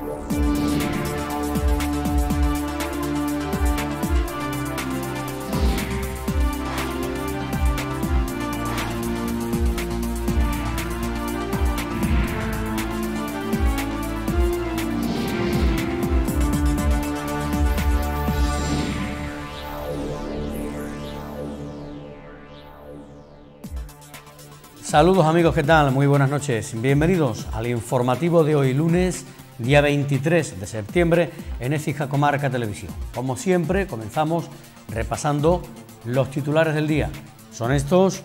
Música Saludos amigos, ¿qué tal? Muy buenas noches. Bienvenidos al informativo de hoy lunes, día 23 de septiembre, en Ecija Comarca Televisión. Como siempre, comenzamos repasando los titulares del día. Son estos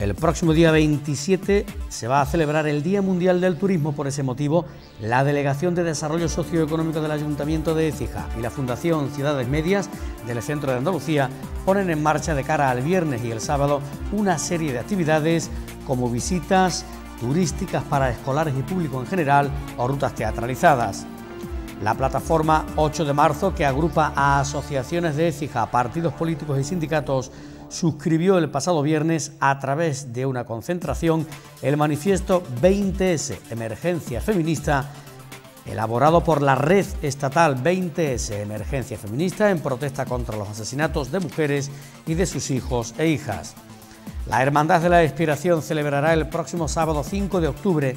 el próximo día 27 se va a celebrar el Día Mundial del Turismo. Por ese motivo, la Delegación de Desarrollo Socioeconómico del Ayuntamiento de Écija y la Fundación Ciudades Medias del Centro de Andalucía ponen en marcha de cara al viernes y el sábado una serie de actividades como visitas turísticas para escolares y público en general o rutas teatralizadas. La plataforma 8 de marzo, que agrupa a asociaciones de Écija, partidos políticos y sindicatos, suscribió el pasado viernes a través de una concentración el manifiesto 20S, Emergencia Feminista, elaborado por la red estatal 20S Emergencia Feminista en protesta contra los asesinatos de mujeres y de sus hijos e hijas. La Hermandad de la Inspiración... celebrará el próximo sábado 5 de octubre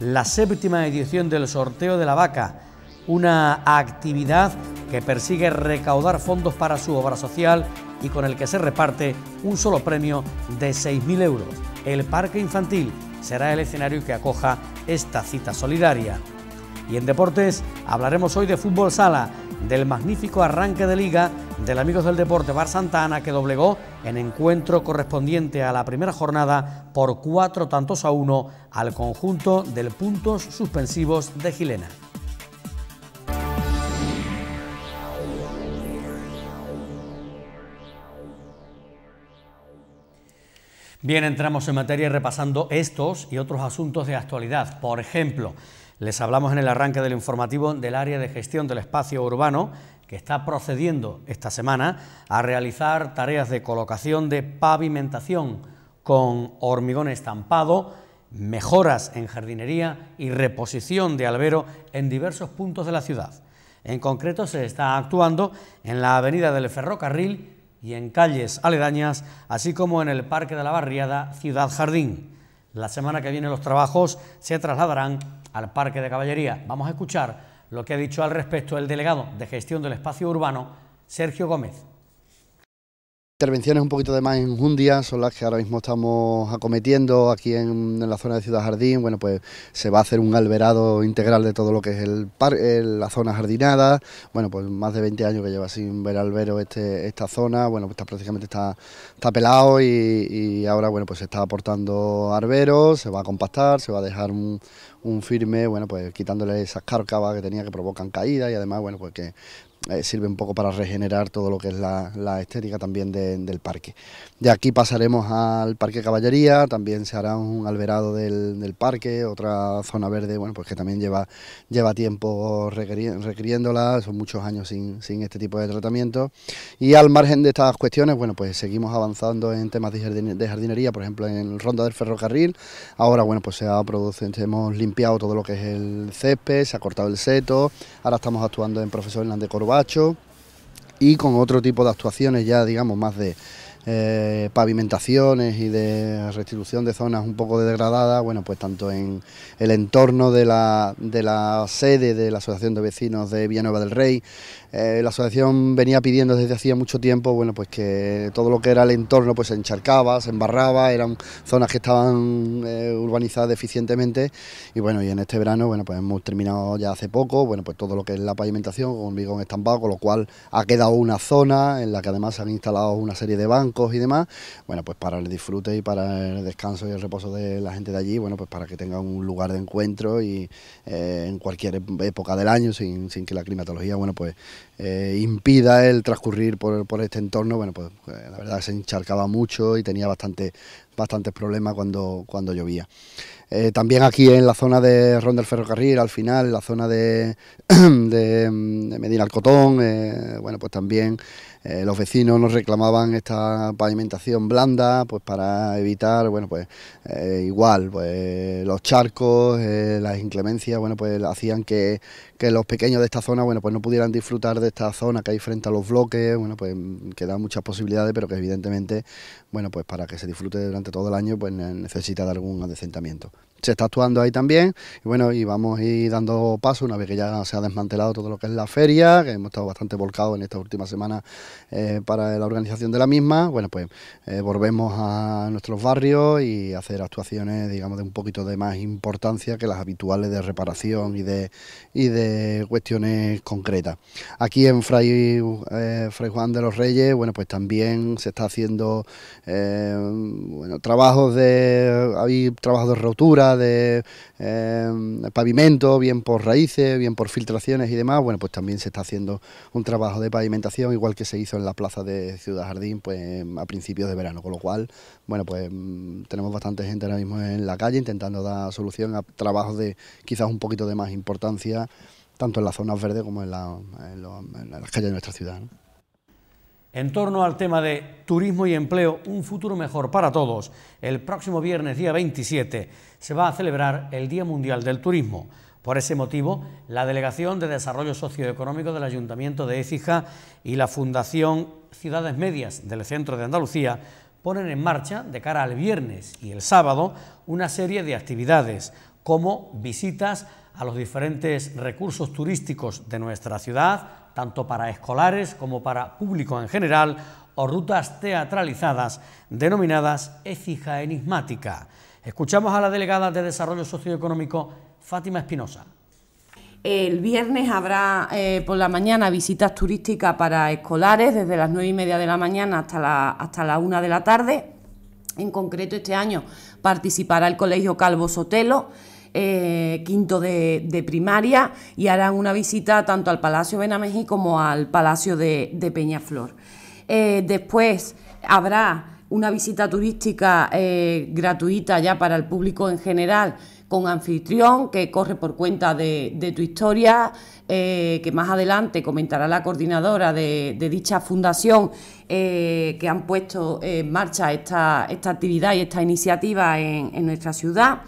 la séptima edición del sorteo de la vaca, una actividad que persigue recaudar fondos para su obra social y con el que se reparte un solo premio de 6.000 euros. El Parque Infantil será el escenario que acoja esta cita solidaria. Y en deportes hablaremos hoy de fútbol sala, del magnífico arranque de liga del Amigos del Deporte Bar Santana... que doblegó en encuentro correspondiente a la primera jornada por cuatro tantos a uno al conjunto del puntos suspensivos de Gilena. Bien, entramos en materia repasando estos y otros asuntos de actualidad. Por ejemplo, les hablamos en el arranque del informativo del área de gestión del espacio urbano que está procediendo esta semana a realizar tareas de colocación de pavimentación con hormigón estampado, mejoras en jardinería y reposición de albero en diversos puntos de la ciudad. En concreto se está actuando en la avenida del Ferrocarril y en calles aledañas, así como en el Parque de la Barriada Ciudad Jardín. La semana que viene los trabajos se trasladarán al Parque de Caballería. Vamos a escuchar lo que ha dicho al respecto el delegado de gestión del espacio urbano, Sergio Gómez. Intervenciones un poquito de más en enjundia son las que ahora mismo estamos acometiendo aquí en, la zona de Ciudad Jardín. Bueno, pues se va a hacer un alberado integral de todo lo que es el, parque... la zona jardinada. Bueno, pues más de 20 años que lleva sin ver albero este, esta zona. Bueno, pues prácticamente está, está pelado y, ahora, bueno, pues se está aportando arbero, se va a compactar, se va a dejar un, firme, bueno, pues quitándole esas cárcavas que tenía que provocan caídas y además, bueno, pues que eh, sirve un poco para regenerar todo lo que es la, estética también del parque. De aquí pasaremos al Parque Caballería, también se hará un alberado del, parque, otra zona verde, bueno, pues que también lleva, lleva tiempo requiriéndola, son muchos años sin, este tipo de tratamiento. Y al margen de estas cuestiones, bueno, pues seguimos avanzando en temas de, jardinería, por ejemplo, en Ronda del Ferrocarril. Ahora, bueno, pues se ha producido, hemos limpiado todo lo que es el césped, se ha cortado el seto, ahora estamos actuando en Profesor Hernández Corval y con otro tipo de actuaciones ya, digamos, más de eh, pavimentaciones y de restitución de zonas un poco degradadas, bueno, pues tanto en el entorno de la, de la sede de la Asociación de Vecinos de Villanueva del Rey, eh, la asociación venía pidiendo desde hacía mucho tiempo, bueno, pues que todo lo que era el entorno pues se encharcaba, se embarraba, eran zonas que estaban eh, urbanizadas deficientemente... y bueno, y en este verano, bueno, pues hemos terminado ya hace poco, bueno, pues todo lo que es la pavimentación con vigón estampado, con lo cual ha quedado una zona en la que además se han instalado una serie de bancos y demás, bueno, pues para el disfrute y para el descanso y el reposo de la gente de allí, bueno, pues para que tengan un lugar de encuentro y eh, en cualquier época del año sin, sin que la climatología, bueno, pues eh, impida el transcurrir por, por, este entorno, bueno, pues eh, la verdad se encharcaba mucho y tenía bastante, bastantes problemas cuando, cuando llovía. Eh, también aquí en la zona de Ronda del Ferrocarril, al final, en la zona de, mm, de, Medina Alcotón, Cotón eh, bueno, pues también eh, los vecinos nos reclamaban esta pavimentación blanda, pues para evitar, bueno, pues igual, pues los charcos, las inclemencias, bueno, pues hacían que, que los pequeños de esta zona, bueno, pues no pudieran disfrutar de esta zona que hay frente a los bloques, bueno, pues mm, que dan muchas posibilidades, pero que evidentemente, bueno, pues para que se disfrute durante todo el año pues necesita de algún adecentamiento se está actuando ahí también. Y bueno, y vamos a ir dando paso una vez que ya se ha desmantelado todo lo que es la feria, que hemos estado bastante volcados en estas últimas semanas... Eh, para la organización de la misma. Bueno, pues eh, volvemos a nuestros barrios y hacer actuaciones, digamos, de un poquito de más importancia que las habituales de reparación y de, y de cuestiones concretas. Aquí en Fray, eh, Juan de los Reyes, bueno, pues también se está haciendo bueno, trabajos de. hay trabajos de rotura de em, pavimento, bien por raíces, bien por filtraciones y demás, bueno, pues también se está haciendo un trabajo de pavimentación, igual que se hizo en la plaza de Ciudad Jardín, pues em, a principios de verano, con lo cual, bueno, pues em, tenemos bastante gente ahora mismo en la calle intentando dar solución a trabajos de quizás un poquito de más importancia, tanto en las zonas verdes como en, las calles de nuestra ciudad en torno al tema de turismo y empleo, un futuro mejor para todos, el próximo viernes día 27 se va a celebrar el Día Mundial del Turismo. Por ese motivo, la Delegación de Desarrollo Socioeconómico del Ayuntamiento de Écija y la Fundación Ciudades Medias del Centro de Andalucía ponen en marcha, de cara al viernes y el sábado, una serie de actividades como visitas a los diferentes recursos turísticos de nuestra ciudad, tanto para escolares como para público en general, o rutas teatralizadas denominadas Ecija enigmática. Escuchamos a la delegada de Desarrollo Socioeconómico, Fátima Espinosa. El viernes habrá eh, por la mañana visitas turísticas para escolares desde las nueve y media de la mañana hasta la, hasta la 1 de la tarde. En concreto, este año participará el Colegio Calvo Sotelo eh, quinto de, primaria y harán una visita tanto al Palacio Benamejí como al Palacio de, Peñaflor. Eh, después habrá una visita turística eh, gratuita ya para el público en general con anfitrión que corre por cuenta de, tu historia, que más adelante comentará la coordinadora de, dicha fundación que han puesto en marcha esta, actividad y esta iniciativa en nuestra ciudad.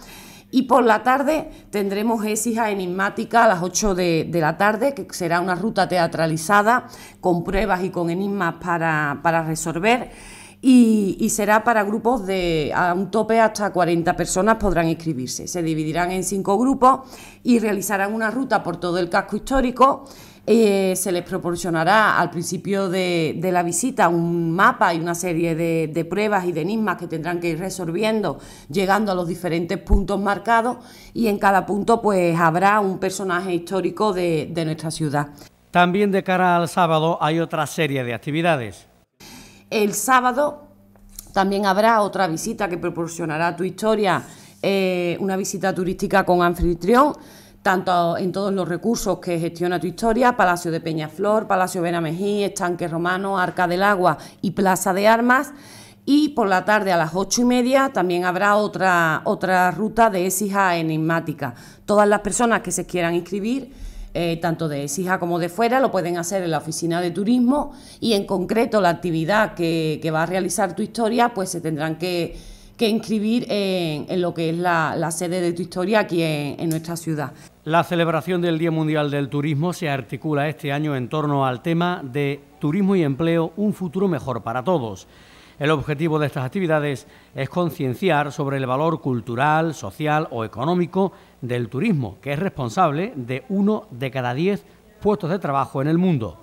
Y por la tarde tendremos exija Enigmática a las 8 de, la tarde, que será una ruta teatralizada con pruebas y con enigmas para, resolver. Y, será para grupos de a un tope hasta 40 personas podrán inscribirse. Se dividirán en cinco grupos y realizarán una ruta por todo el casco histórico eh, se les proporcionará al principio de, la visita un mapa y una serie de, pruebas y de enigmas que tendrán que ir resolviendo, llegando a los diferentes puntos marcados y en cada punto pues habrá un personaje histórico de, nuestra ciudad. También de cara al sábado hay otra serie de actividades. El sábado también habrá otra visita que proporcionará tu historia, eh, una visita turística con anfitrión tanto en todos los recursos que gestiona tu historia, Palacio de Peñaflor, Palacio Benamejí, Estanque Romano, Arca del Agua y Plaza de Armas. Y por la tarde a las ocho y media también habrá otra, otra ruta de Esija enigmática. Todas las personas que se quieran inscribir, eh, tanto de Esija como de fuera, lo pueden hacer en la oficina de turismo y en concreto la actividad que va a realizar tu historia, pues se tendrán que que inscribir en, lo que es la, sede de tu historia aquí en, en nuestra ciudad. La celebración del Día Mundial del Turismo se articula este año en torno al tema de Turismo y Empleo, un futuro mejor para todos. El objetivo de estas actividades es concienciar sobre el valor cultural, social o económico del turismo, que es responsable de uno de cada diez puestos de trabajo en el mundo.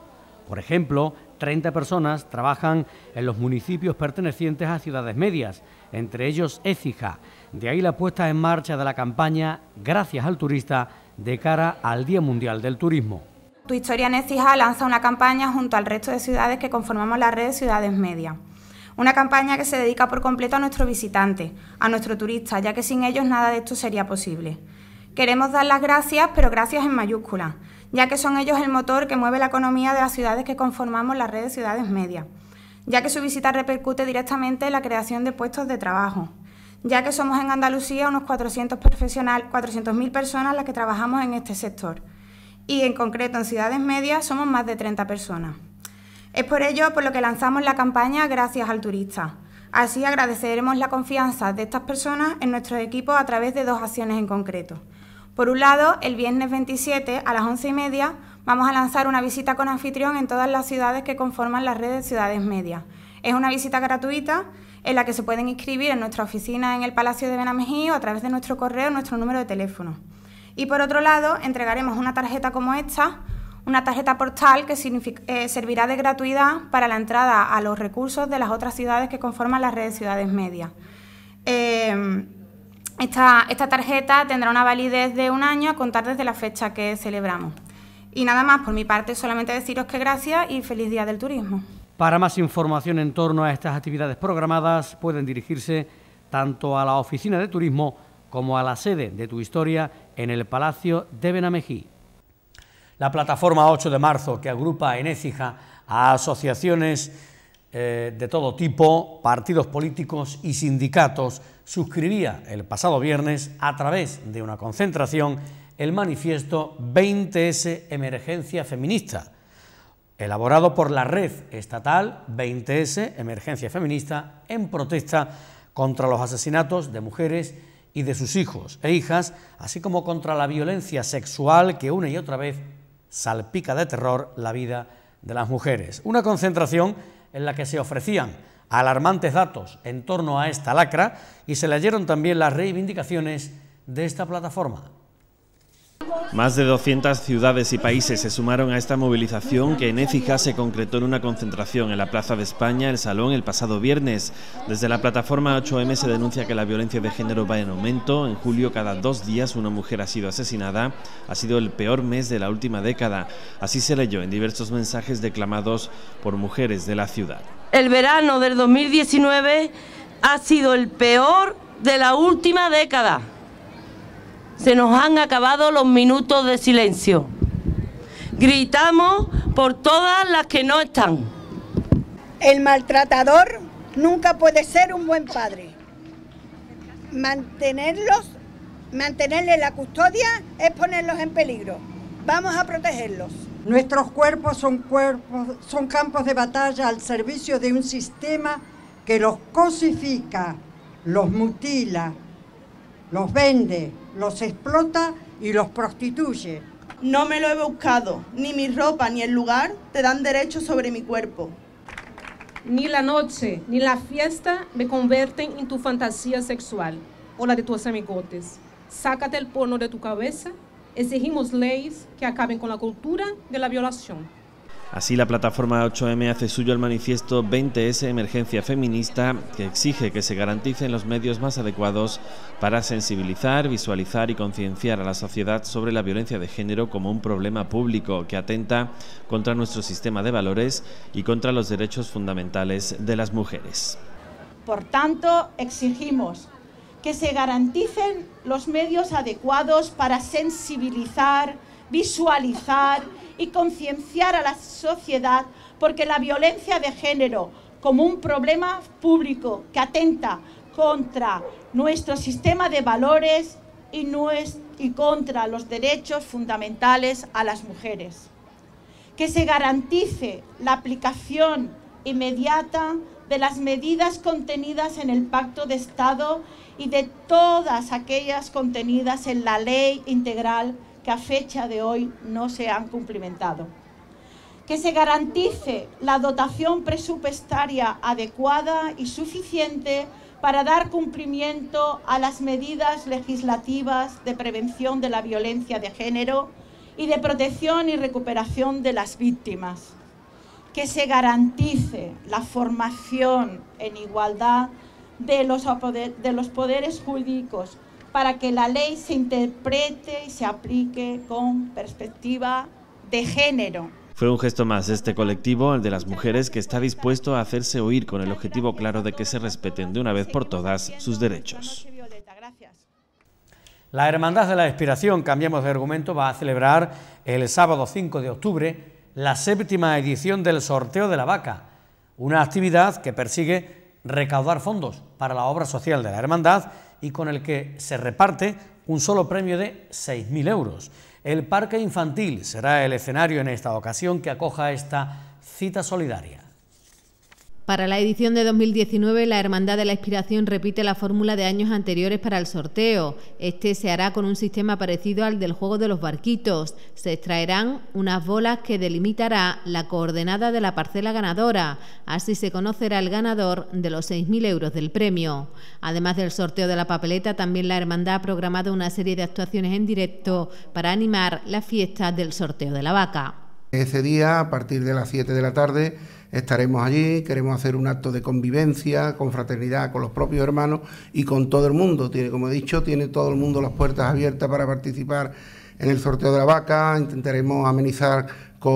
Por ejemplo, 30 personas trabajan en los municipios pertenecientes a ciudades medias entre ellos Écija. De ahí la puesta en marcha de la campaña Gracias al Turista de cara al Día Mundial del Turismo. Tu Historia en Écija lanza una campaña junto al resto de ciudades que conformamos la red de Ciudades Medias. Una campaña que se dedica por completo a nuestro visitante, a nuestro turista, ya que sin ellos nada de esto sería posible. Queremos dar las gracias, pero gracias en mayúsculas, ya que son ellos el motor que mueve la economía de las ciudades que conformamos la red de ciudades medias ya que su visita repercute directamente en la creación de puestos de trabajo, ya que somos en Andalucía unos 400.000 personas las que trabajamos en este sector, y en concreto en ciudades medias somos más de 30 personas. Es por ello por lo que lanzamos la campaña Gracias al Turista. Así agradeceremos la confianza de estas personas en nuestro equipo a través de dos acciones en concreto. Por un lado, el viernes 27 a las 11 y media Vamos a lanzar una visita con anfitrión en todas las ciudades que conforman las redes de ciudades medias. Es una visita gratuita en la que se pueden inscribir en nuestra oficina en el Palacio de Benamejí o a través de nuestro correo, nuestro número de teléfono. Y por otro lado, entregaremos una tarjeta como esta, una tarjeta portal que eh, servirá de gratuidad para la entrada a los recursos de las otras ciudades que conforman las redes ciudades medias. Em, esta tarjeta tendrá una validez de un año a contar desde la fecha que celebramos. Y nada más, por mi parte, solamente deciros que gracias y feliz Día del Turismo. Para más información en torno a estas actividades programadas, pueden dirigirse tanto a la Oficina de Turismo como a la sede de Tu Historia en el Palacio de Benamejí. La plataforma 8 de marzo, que agrupa en Écija a asociaciones eh, de todo tipo, partidos políticos y sindicatos, suscribía el pasado viernes, a través de una concentración, el manifiesto 20S Emergencia Feminista, elaborado por la red estatal 20S Emergencia Feminista en protesta contra los asesinatos de mujeres y de sus hijos e hijas, así como contra la violencia sexual que una y otra vez salpica de terror la vida de las mujeres. Una concentración en la que se ofrecían alarmantes datos en torno a esta lacra y se leyeron también las reivindicaciones de esta plataforma. Más de 200 ciudades y países se sumaron a esta movilización que en Écija se concretó en una concentración en la Plaza de España, el Salón, el pasado viernes. Desde la plataforma 8M se denuncia que la violencia de género va en aumento. En julio, cada dos días, una mujer ha sido asesinada. Ha sido el peor mes de la última década. Así se leyó en diversos mensajes declamados por mujeres de la ciudad. El verano del 2019 ha sido el peor de la última década. Se nos han acabado los minutos de silencio. Gritamos por todas las que no están. El maltratador nunca puede ser un buen padre. Mantenerlos, mantenerle la custodia es ponerlos en peligro. Vamos a protegerlos. Nuestros cuerpos son, cuerpos son campos de batalla al servicio de un sistema que los cosifica, los mutila, los vende, los explota y los prostituye. No me lo he buscado, ni mi ropa ni el lugar te dan derecho sobre mi cuerpo. Ni la noche ni la fiesta me convierten en tu fantasía sexual o la de tus amigotes. Sácate el porno de tu cabeza, exigimos leyes que acaben con la cultura de la violación. Así la plataforma 8M hace suyo el manifiesto 20S Emergencia Feminista que exige que se garanticen los medios más adecuados para sensibilizar, visualizar y concienciar a la sociedad sobre la violencia de género como un problema público que atenta contra nuestro sistema de valores y contra los derechos fundamentales de las mujeres. Por tanto, exigimos que se garanticen los medios adecuados para sensibilizar, visualizar y concienciar a la sociedad porque la violencia de género como un problema público que atenta contra nuestro sistema de valores y, y contra los derechos fundamentales a las mujeres. Que se garantice la aplicación inmediata de las medidas contenidas en el Pacto de Estado y de todas aquellas contenidas en la Ley Integral que a fecha de hoy no se han cumplimentado. Que se garantice la dotación presupuestaria adecuada y suficiente para dar cumplimiento a las medidas legislativas de prevención de la violencia de género y de protección y recuperación de las víctimas. Que se garantice la formación en igualdad de los, poderes jurídicos para que la ley se interprete y se aplique con perspectiva de género. Fue un gesto más este colectivo, el de las mujeres, que está dispuesto a hacerse oír con el objetivo claro de que se respeten de una vez por todas sus derechos. La Hermandad de la Inspiración, cambiamos de argumento, va a celebrar el sábado 5 de octubre la séptima edición del sorteo de la vaca, una actividad que persigue recaudar fondos para la obra social de la Hermandad y con el que se reparte un solo premio de 6.000 euros. El Parque Infantil será el escenario en esta ocasión que acoja esta cita solidaria. Para la edición de 2019, la Hermandad de la Inspiración repite la fórmula de años anteriores para el sorteo. Este se hará con un sistema parecido al del juego de los barquitos. Se extraerán unas bolas que delimitará la coordenada de la parcela ganadora. Así se conocerá el ganador de los 6.000 euros del premio. Además del sorteo de la papeleta, también la Hermandad ha programado una serie de actuaciones en directo para animar la fiesta del sorteo de la vaca. Ese día, a partir de las 7 de la tarde, estaremos allí, queremos hacer un acto de convivencia, con fraternidad con los propios hermanos y con todo el mundo. Tiene, como he dicho, tiene todo el mundo las puertas abiertas para participar en el sorteo de la vaca, intentaremos amenizar con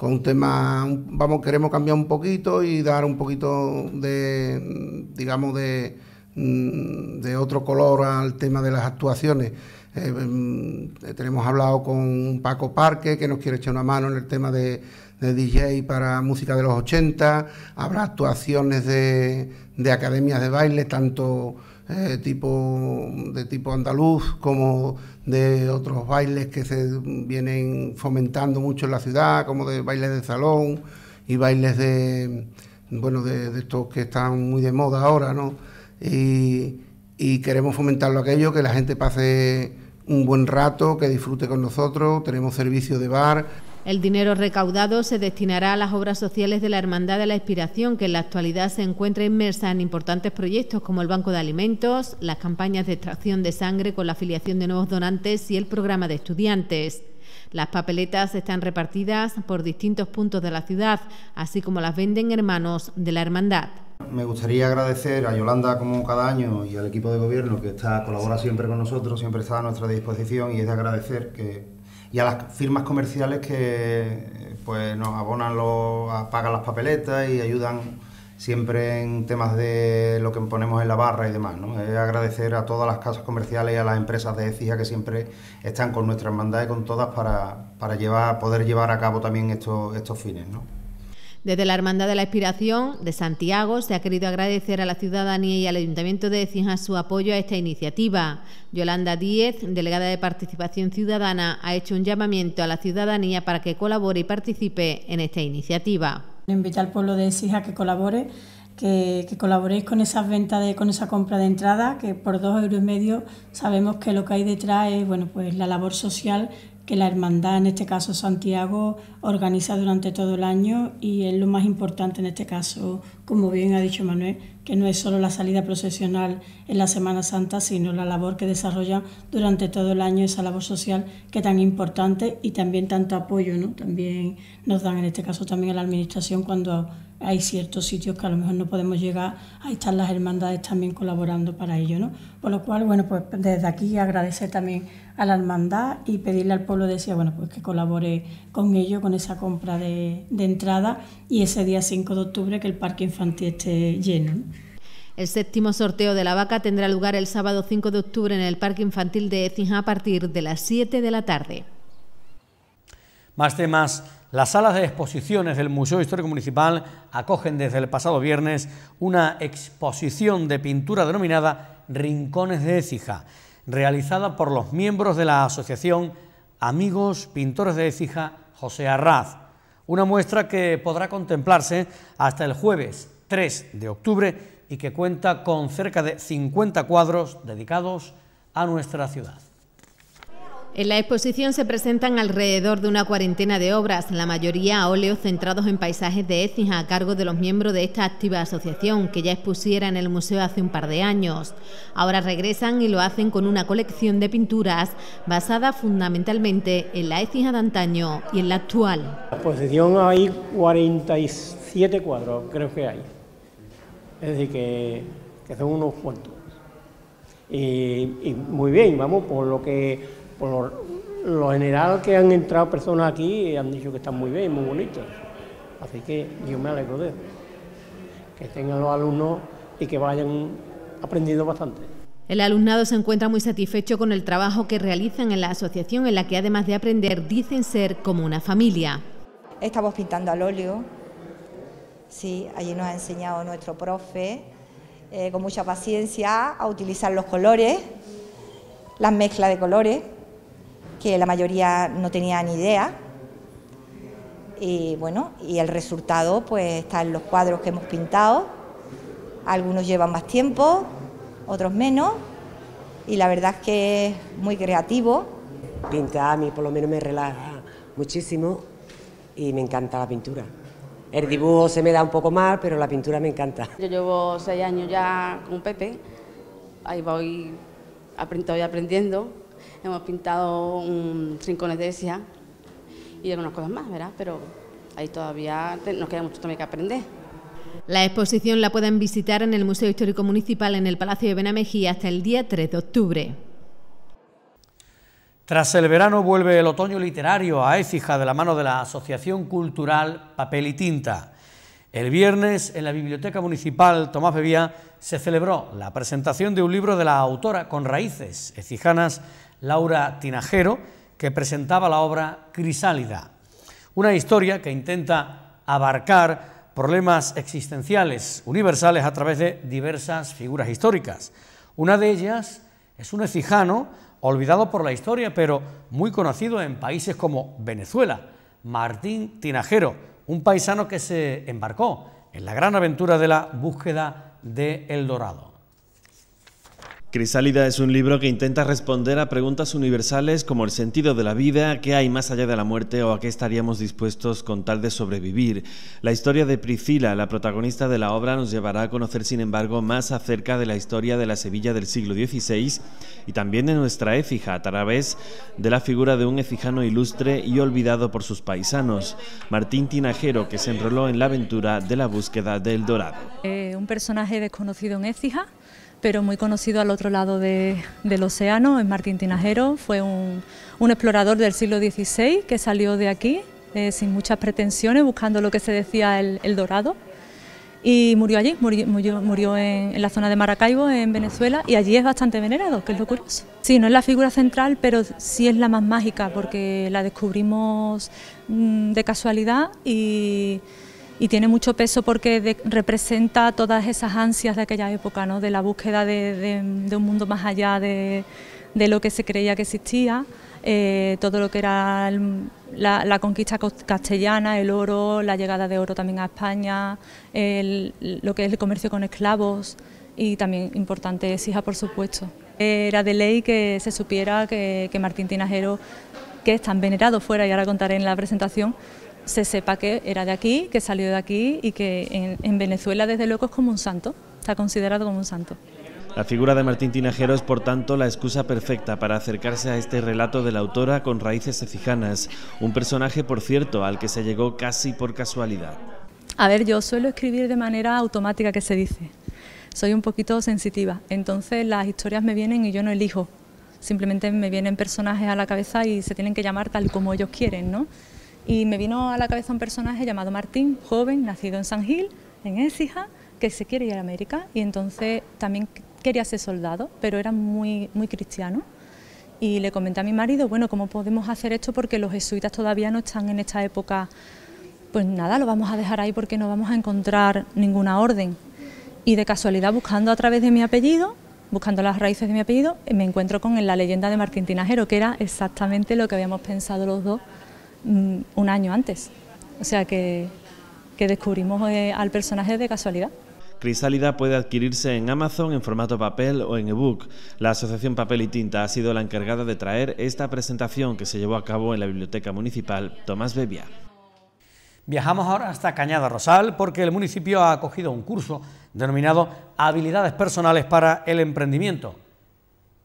un tema... vamos, queremos cambiar un poquito y dar un poquito de, digamos, de, mm, de otro color al tema de las actuaciones. Eh, em, eh, tenemos hablado con Paco Parque, que nos quiere echar una mano en el tema de, DJ para música de los 80. Habrá actuaciones de, academias de baile, tanto eh, tipo, de tipo andaluz como de otros bailes que se vienen fomentando mucho en la ciudad, como de bailes de salón y bailes de, bueno, de, estos que están muy de moda ahora, ¿no? Y, y queremos fomentarlo aquello, que la gente pase un buen rato, que disfrute con nosotros, tenemos servicio de bar. El dinero recaudado se destinará a las obras sociales de la Hermandad de la Inspiración, que en la actualidad se encuentra inmersa en importantes proyectos como el Banco de Alimentos, las campañas de extracción de sangre con la afiliación de nuevos donantes y el programa de estudiantes. Las papeletas están repartidas por distintos puntos de la ciudad, así como las venden hermanos de la hermandad. Me gustaría agradecer a Yolanda como cada año y al equipo de gobierno que está colabora siempre con nosotros, siempre está a nuestra disposición y es de agradecer que y a las firmas comerciales que eh, pues nos abonan los pagan las papeletas y ayudan siempre en temas de lo que ponemos en la barra y demás. ¿no? agradecer a todas las casas comerciales y a las empresas de ECIA que siempre están con nuestra hermandad y con todas para, para llevar, poder llevar a cabo también estos, fines. ¿no? Desde la Hermandad de la Inspiración de Santiago se ha querido agradecer a la ciudadanía y al Ayuntamiento de Ecija su apoyo a esta iniciativa. Yolanda Díez, delegada de Participación Ciudadana, ha hecho un llamamiento a la ciudadanía para que colabore y participe en esta iniciativa invitar al pueblo de a que colabore, que, que, colaboréis con esas ventas, de, con esa compra de entrada, que por dos euros y medio sabemos que lo que hay detrás es bueno, pues, la labor social que la hermandad, en este caso Santiago, organiza durante todo el año y es lo más importante en este caso como bien ha dicho Manuel, que no es solo la salida procesional en la Semana Santa, sino la labor que desarrollan durante todo el año, esa labor social que tan importante y también tanto apoyo, ¿no? También nos dan en este caso también a la administración cuando hay ciertos sitios que a lo mejor no podemos llegar, ahí están las hermandades también colaborando para ello, ¿no? Por lo cual, bueno, pues desde aquí agradecer también a la hermandad y pedirle al pueblo decía bueno, pues que colabore con ello, con esa compra de, de entrada y ese día 5 de octubre que el Parque Infantil infantil lleno. El séptimo sorteo de la vaca tendrá lugar el sábado 5 de octubre en el Parque Infantil de Ecija a partir de las 7 de la tarde. Más temas. Las salas de exposiciones del Museo Histórico Municipal acogen desde el pasado viernes una exposición de pintura denominada Rincones de Écija, realizada por los miembros de la asociación Amigos Pintores de Écija José Arraz una muestra que podrá contemplarse hasta el jueves 3 de octubre y que cuenta con cerca de 50 cuadros dedicados a nuestra ciudad. En la exposición se presentan alrededor de una cuarentena de obras, la mayoría a óleos centrados en paisajes de Écija a cargo de los miembros de esta activa asociación que ya expusiera en el museo hace un par de años. Ahora regresan y lo hacen con una colección de pinturas basada fundamentalmente en la Écija de antaño y en la actual. la exposición hay 47 cuadros, creo que hay. Es decir, que, son unos cuantos. y muy bien, vamos, por lo que por lo general que han entrado personas aquí ...y eh, han dicho que están muy bien, muy bonitos... Así que yo me alegro de Que tengan los alumnos y que vayan aprendiendo bastante. El alumnado se encuentra muy satisfecho con el trabajo que realizan en la asociación en la que además de aprender dicen ser como una familia. Estamos pintando al óleo, sí, allí nos ha enseñado nuestro profe eh, con mucha paciencia a utilizar los colores, las mezclas de colores que la mayoría no tenía ni idea. Y bueno, y el resultado pues está en los cuadros que hemos pintado. Algunos llevan más tiempo, otros menos. Y la verdad es que es muy creativo. Pintar a mí por lo menos me relaja muchísimo y me encanta la pintura. El dibujo se me da un poco mal, pero la pintura me encanta. Yo llevo seis años ya con Pepe, ahí voy y aprendiendo hemos pintado un rincón de y algunas cosas más, ¿verdad? Pero ahí todavía nos queda mucho también que aprender. La exposición la pueden visitar en el Museo Histórico Municipal en el Palacio de Benamejía hasta el día 3 de octubre. Tras el verano vuelve el otoño literario a Écija de la mano de la Asociación Cultural Papel y Tinta. El viernes, en la Biblioteca Municipal Tomás Bebía, se celebró la presentación de un libro de la autora con raíces ecijanas Laura Tinajero, que presentaba la obra Crisálida, una historia que intenta abarcar problemas existenciales universales a través de diversas figuras históricas. Una de ellas es un ecijano, olvidado por la historia, pero muy conocido en países como Venezuela, Martín Tinajero, un paisano que se embarcó en la gran aventura de la búsqueda de El Dorado. Crisálida es un libro que intenta responder a preguntas universales como el sentido de la vida, qué hay más allá de la muerte o a qué estaríamos dispuestos con tal de sobrevivir. La historia de Priscila, la protagonista de la obra, nos llevará a conocer sin embargo más acerca de la historia de la Sevilla del siglo XVI y también de nuestra Écija a través de la figura de un ecijano ilustre y olvidado por sus paisanos, Martín Tinajero, que se enroló en la aventura de la búsqueda del dorado. Eh, un personaje desconocido en Écija pero muy conocido al otro lado del océano, es Martín Tinajero, fue un, explorador del siglo XVI que salió de aquí eh, sin muchas pretensiones, buscando lo que se decía el, dorado, y murió allí, murió, murió, en, la zona de Maracaibo, en Venezuela, y allí es bastante venerado, que es lo curioso. Sí, no es la figura central, pero sí es la más mágica, porque la descubrimos mm, de casualidad y y tiene mucho peso porque representa todas esas ansias de aquella época, ¿no? de la búsqueda de, un mundo más allá de, lo que se creía que existía, eh, todo lo que era la, conquista castellana, el oro, la llegada de oro también a España, lo que es el comercio con esclavos y también importante hija por supuesto. Era de ley que se supiera que, que Martín Tinajero, que es tan venerado fuera, y ahora contaré en la presentación, se sepa que era de aquí, que salió de aquí y que en, Venezuela desde luego es como un santo, está considerado como un santo. La figura de Martín Tinajero es, por tanto, la excusa perfecta para acercarse a este relato de la autora con raíces cefijanas, un personaje, por cierto, al que se llegó casi por casualidad. A ver, yo suelo escribir de manera automática, que se dice. Soy un poquito sensitiva, entonces las historias me vienen y yo no elijo. Simplemente me vienen personajes a la cabeza y se tienen que llamar tal como ellos quieren, ¿no? y me vino a la cabeza un personaje llamado Martín, joven, nacido en San Gil, en Écija, que se quiere ir a América y entonces también quería ser soldado, pero era muy, muy cristiano. Y le comenté a mi marido, bueno, ¿cómo podemos hacer esto? Porque los jesuitas todavía no están en esta época. Pues nada, lo vamos a dejar ahí porque no vamos a encontrar ninguna orden. Y de casualidad, buscando a través de mi apellido, buscando las raíces de mi apellido, me encuentro con la leyenda de Martín Tinajero, que era exactamente lo que habíamos pensado los dos un año antes. O sea que, que descubrimos eh, al personaje de casualidad. Crisálida puede adquirirse en Amazon en formato papel o en ebook. La Asociación Papel y Tinta ha sido la encargada de traer esta presentación que se llevó a cabo en la Biblioteca Municipal Tomás Bebia. Viajamos ahora hasta Cañada Rosal porque el municipio ha acogido un curso denominado Habilidades Personales para el Emprendimiento.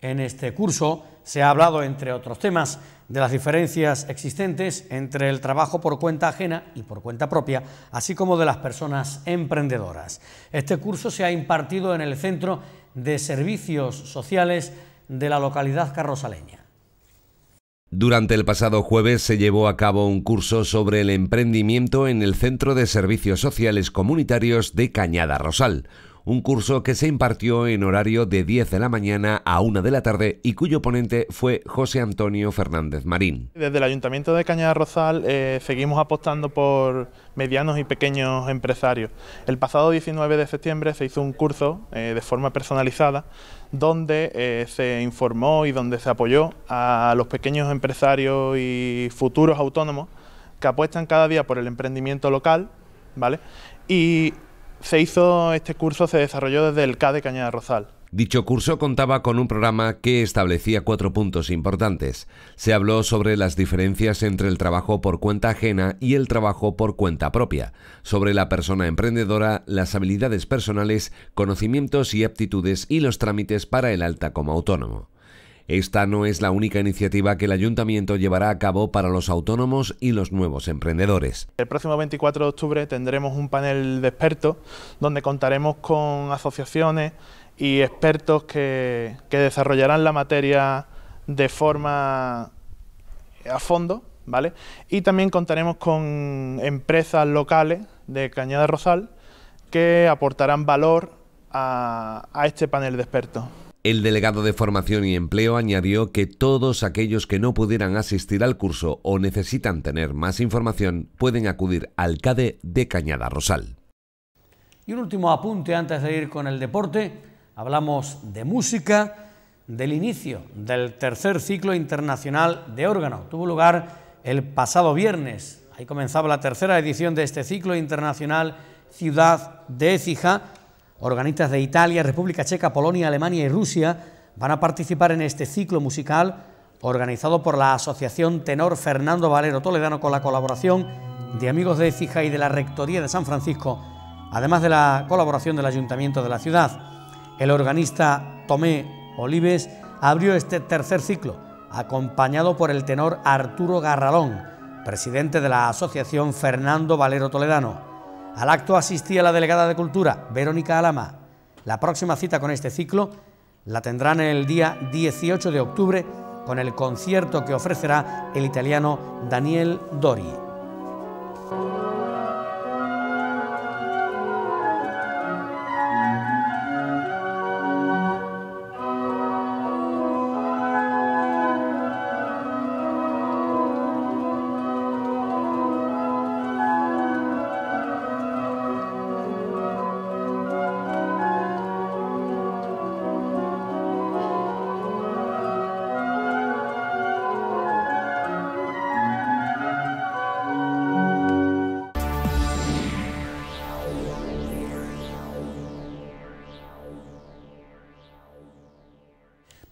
En este curso se ha hablado, entre otros temas, de las diferencias existentes entre el trabajo por cuenta ajena y por cuenta propia, así como de las personas emprendedoras. Este curso se ha impartido en el Centro de Servicios Sociales de la localidad carrosaleña. Durante el pasado jueves se llevó a cabo un curso sobre el emprendimiento en el Centro de Servicios Sociales Comunitarios de Cañada Rosal, un curso que se impartió en horario de 10 de la mañana a 1 de la tarde y cuyo ponente fue José Antonio Fernández Marín. Desde el Ayuntamiento de Cañada Rosal eh, seguimos apostando por medianos y pequeños empresarios. El pasado 19 de septiembre se hizo un curso eh, de forma personalizada donde eh, se informó y donde se apoyó a los pequeños empresarios y futuros autónomos que apuestan cada día por el emprendimiento local ¿vale? y se hizo este curso, se desarrolló desde el de Cañada Rosal. Dicho curso contaba con un programa que establecía cuatro puntos importantes. Se habló sobre las diferencias entre el trabajo por cuenta ajena y el trabajo por cuenta propia, sobre la persona emprendedora, las habilidades personales, conocimientos y aptitudes y los trámites para el alta como autónomo. Esta no es la única iniciativa que el ayuntamiento llevará a cabo para los autónomos y los nuevos emprendedores. El próximo 24 de octubre tendremos un panel de expertos donde contaremos con asociaciones y expertos que, desarrollarán la materia de forma a fondo, ¿vale? Y también contaremos con empresas locales de Cañada Rosal que aportarán valor a este panel de expertos. El delegado de Formación y Empleo añadió que todos aquellos que no pudieran asistir al curso o necesitan tener más información pueden acudir al CADE de Cañada Rosal. Y un último apunte antes de ir con el deporte. Hablamos de música, del inicio del tercer ciclo internacional de órgano. Tuvo lugar el pasado viernes. Ahí comenzaba la tercera edición de este ciclo internacional Ciudad de Écija Organistas de Italia, República Checa, Polonia, Alemania y Rusia van a participar en este ciclo musical organizado por la Asociación Tenor Fernando Valero Toledano con la colaboración de Amigos de Fija y de la Rectoría de San Francisco, además de la colaboración del Ayuntamiento de la ciudad. El organista Tomé Olives abrió este tercer ciclo, acompañado por el tenor Arturo Garralón, presidente de la Asociación Fernando Valero Toledano. Al acto asistía la delegada de Cultura, Verónica Alama. La próxima cita con este ciclo la tendrán el día 18 de octubre con el concierto que ofrecerá el italiano Daniel Dori.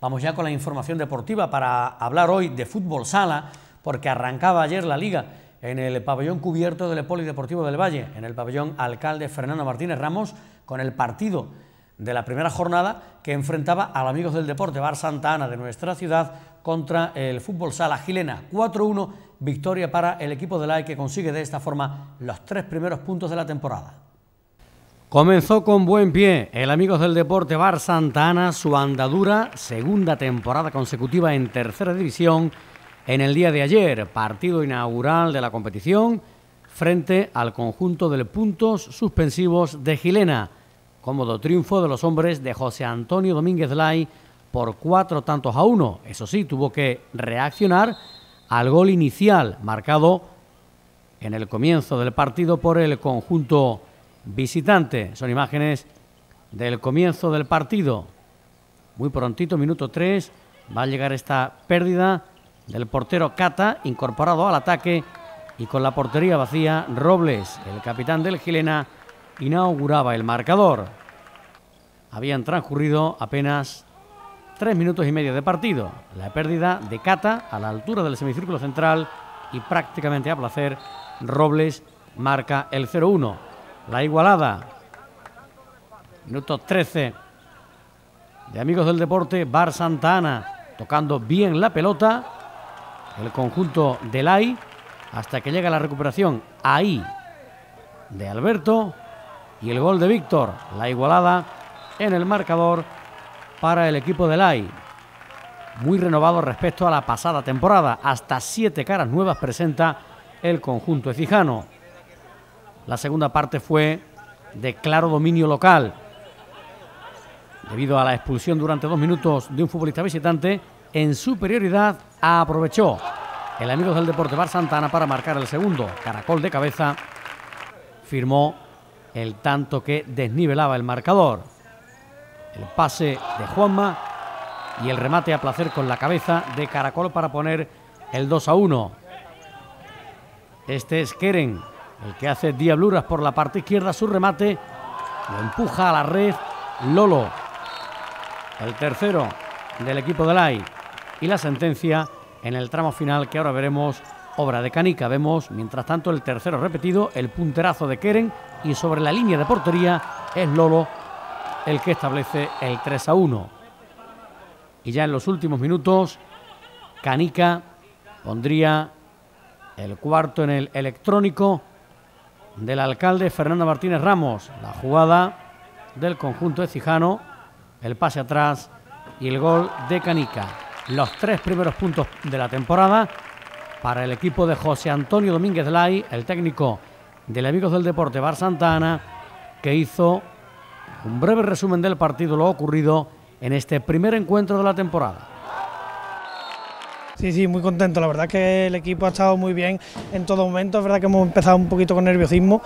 Vamos ya con la información deportiva para hablar hoy de fútbol sala, porque arrancaba ayer la liga en el pabellón cubierto del Polideportivo del Valle, en el pabellón alcalde Fernando Martínez Ramos, con el partido de la primera jornada que enfrentaba al Amigos del Deporte Bar Santa Ana de nuestra ciudad contra el Fútbol Sala Gilena. 4-1, victoria para el equipo de la que consigue de esta forma los tres primeros puntos de la temporada. Comenzó con buen pie el Amigos del Deporte Bar Santana su andadura, segunda temporada consecutiva en tercera división, en el día de ayer, partido inaugural de la competición frente al conjunto de puntos suspensivos de Gilena. Cómodo triunfo de los hombres de José Antonio Domínguez Lai por cuatro tantos a uno. Eso sí, tuvo que reaccionar al gol inicial marcado en el comienzo del partido por el conjunto visitante. Son imágenes del comienzo del partido. Muy prontito, minuto 3, va a llegar esta pérdida del portero Cata, incorporado al ataque y con la portería vacía, Robles, el capitán del Gilena, inauguraba el marcador. Habían transcurrido apenas tres minutos y medio de partido. La pérdida de Cata a la altura del semicírculo central y prácticamente a placer, Robles marca el 0-1. La igualada. Minuto 13. De Amigos del Deporte, Bar Santana. Tocando bien la pelota. El conjunto del AI. Hasta que llega la recuperación ahí de Alberto. Y el gol de Víctor. La igualada en el marcador para el equipo del AI. Muy renovado respecto a la pasada temporada. Hasta siete caras nuevas presenta el conjunto ecijano. La segunda parte fue de claro dominio local. Debido a la expulsión durante dos minutos de un futbolista visitante, en superioridad aprovechó el amigo del Deporte Bar Santana para marcar el segundo. Caracol de cabeza firmó el tanto que desnivelaba el marcador. El pase de Juanma y el remate a placer con la cabeza de Caracol para poner el 2 a 1. Este es Keren, el que hace diabluras por la parte izquierda, su remate lo empuja a la red Lolo, el tercero del equipo de Lai y la sentencia en el tramo final que ahora veremos obra de Canica. Vemos mientras tanto el tercero repetido, el punterazo de Keren y sobre la línea de portería es Lolo el que establece el 3 a 1. Y ya en los últimos minutos Canica pondría el cuarto en el electrónico del alcalde Fernando Martínez Ramos. La jugada del conjunto de Cijano, el pase atrás y el gol de Canica. Los tres primeros puntos de la temporada para el equipo de José Antonio Domínguez Lai, el técnico del Amigos del Deporte Bar Santana... que hizo un breve resumen del partido, lo ocurrido en este primer encuentro de la temporada. Sí, sí, muy contento. La verdad es que el equipo ha estado muy bien en todo momento. Es verdad que hemos empezado un poquito con nerviosismo,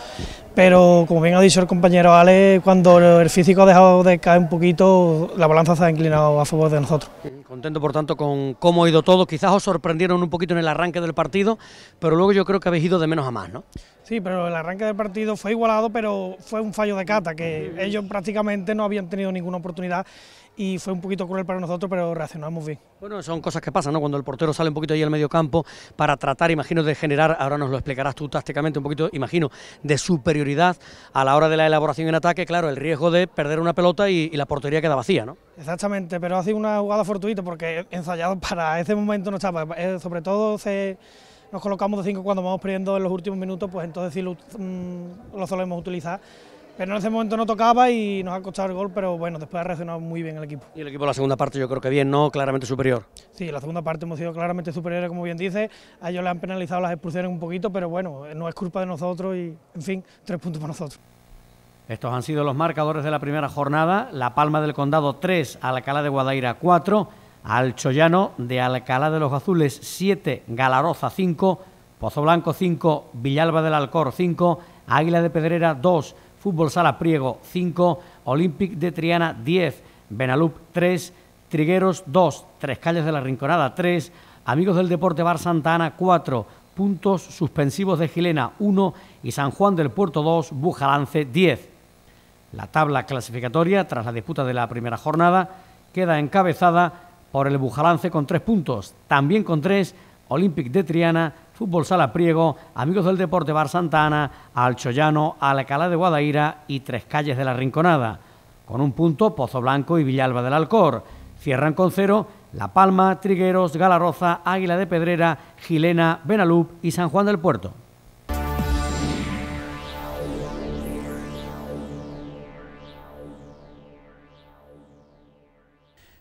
pero como bien ha dicho el compañero Ale, cuando el físico ha dejado de caer un poquito, la balanza se ha inclinado a favor de nosotros. Contento, por tanto, con cómo ha ido todo. Quizás os sorprendieron un poquito en el arranque del partido, pero luego yo creo que habéis ido de menos a más, ¿no? Sí, pero el arranque del partido fue igualado, pero fue un fallo de cata, que ellos prácticamente no habían tenido ninguna oportunidad y fue un poquito cruel para nosotros, pero reaccionamos bien. Bueno, son cosas que pasan, ¿no? Cuando el portero sale un poquito ahí al medio campo para tratar, imagino, de generar, ahora nos lo explicarás tú tácticamente un poquito, imagino, de superioridad a la hora de la elaboración en ataque, claro, el riesgo de perder una pelota y, la portería queda vacía, ¿no? Exactamente, pero ha sido una jugada fortuita porque ensayado para ese momento no estaba, eh, sobre todo se nos colocamos de cinco cuando vamos perdiendo en los últimos minutos, pues entonces sí lo, mm, lo solemos utilizar pero en ese momento no tocaba y nos ha costado el gol, pero bueno, después ha reaccionado muy bien el equipo. Y el equipo la segunda parte yo creo que bien, ¿no? Claramente superior. Sí, la segunda parte hemos sido claramente superiores, como bien dice. A ellos le han penalizado las expulsiones un poquito, pero bueno, no es culpa de nosotros y, en fin, tres puntos para nosotros. Estos han sido los marcadores de la primera jornada. La Palma del Condado 3, Alcalá de Guadaira 4, Alchoyano de Alcalá de los Azules 7, Galaroza 5, Pozo Blanco 5, Villalba del Alcor 5, Águila de Pedrera 2, Fútbol Sala Priego 5, Olympic de Triana 10, Benalup 3, Trigueros 2, Tres Calles de la Rinconada 3, Amigos del Deporte Bar Santa Ana 4, Puntos Suspensivos de Gilena 1 y San Juan del Puerto 2, Bujalance 10. La tabla clasificatoria, tras la disputa de la primera jornada, queda encabezada por el Bujalance con 3 puntos. También con 3, Olympic de Triana, Fútbol Sala Priego, Amigos del Deporte Bar Santana, Alchoyano, Alcalá de Guadaira y Tres Calles de la Rinconada. Con un punto, Pozo Blanco y Villalba del Alcor. Cierran con cero La Palma, Trigueros, Galarroza, Águila de Pedrera, Gilena, Benalup y San Juan del Puerto.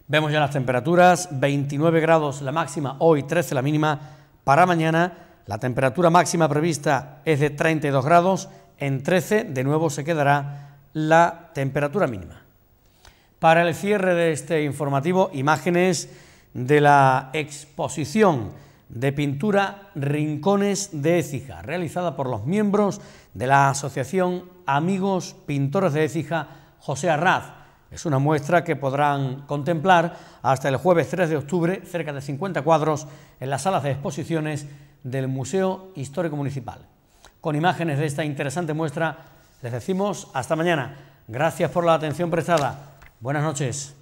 Vemos ya las temperaturas, 29 grados la máxima, hoy 13 la mínima. Para mañana, la temperatura máxima prevista es de 32 grados, en 13 de nuevo se quedará la temperatura mínima. Para el cierre de este informativo, imágenes de la exposición de pintura Rincones de Écija, realizada por los miembros de la Asociación Amigos Pintores de Écija José Arraz, es una muestra que podrán contemplar hasta el jueves 3 de octubre, cerca de 50 cuadros, en las salas de exposiciones del Museo Histórico Municipal. Con imágenes de esta interesante muestra, les decimos hasta mañana. Gracias por la atención prestada. Buenas noches.